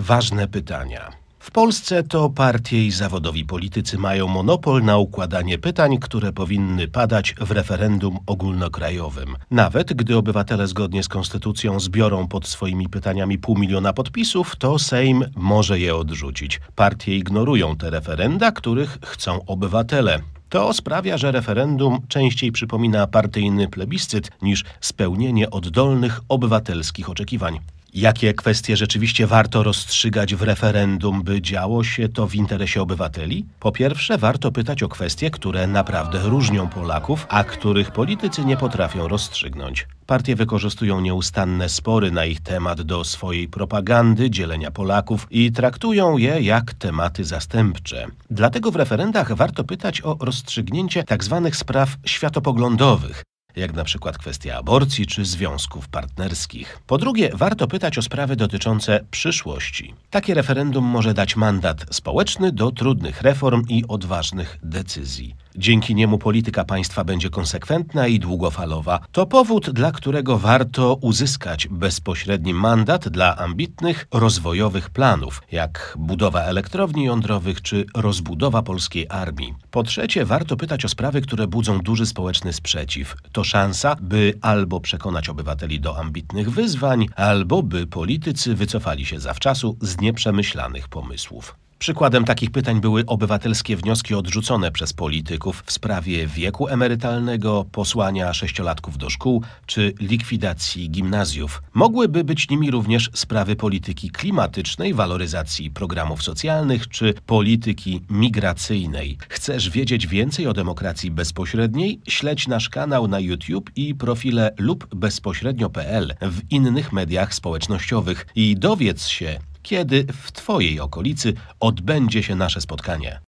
Ważne pytania. W Polsce to partie i zawodowi politycy mają monopol na układanie pytań, które powinny padać w referendum ogólnokrajowym. Nawet gdy obywatele zgodnie z konstytucją zbiorą pod swoimi pytaniami pół miliona podpisów, to Sejm może je odrzucić. Partie ignorują te referenda, których chcą obywatele. To sprawia, że referendum częściej przypomina partyjny plebiscyt niż spełnienie oddolnych obywatelskich oczekiwań. Jakie kwestie rzeczywiście warto rozstrzygać w referendum, by działo się to w interesie obywateli? Po pierwsze, warto pytać o kwestie, które naprawdę różnią Polaków, a których politycy nie potrafią rozstrzygnąć. Partie wykorzystują nieustanne spory na ich temat do swojej propagandy, dzielenia Polaków i traktują je jak tematy zastępcze. Dlatego w referendach warto pytać o rozstrzygnięcie tzw. Tak spraw światopoglądowych, jak na przykład kwestia aborcji czy związków partnerskich. Po drugie, warto pytać o sprawy dotyczące przyszłości. Takie referendum może dać mandat społeczny do trudnych reform i odważnych decyzji. Dzięki niemu polityka państwa będzie konsekwentna i długofalowa. To powód, dla którego warto uzyskać bezpośredni mandat dla ambitnych rozwojowych planów, jak budowa elektrowni jądrowych czy rozbudowa polskiej armii. Po trzecie, warto pytać o sprawy, które budzą duży społeczny sprzeciw. To szansa, by albo przekonać obywateli do ambitnych wyzwań, albo by politycy wycofali się zawczasu z nieprzemyślanych pomysłów. Przykładem takich pytań były obywatelskie wnioski odrzucone przez polityków w sprawie wieku emerytalnego, posłania sześciolatków do szkół czy likwidacji gimnazjów. Mogłyby być nimi również sprawy polityki klimatycznej, waloryzacji programów socjalnych czy polityki migracyjnej. Chcesz wiedzieć więcej o demokracji bezpośredniej? Śledź nasz kanał na YouTube i profile lub bezpośrednio.pl w innych mediach społecznościowych i dowiedz się, kiedy w Twojej okolicy odbędzie się nasze spotkanie.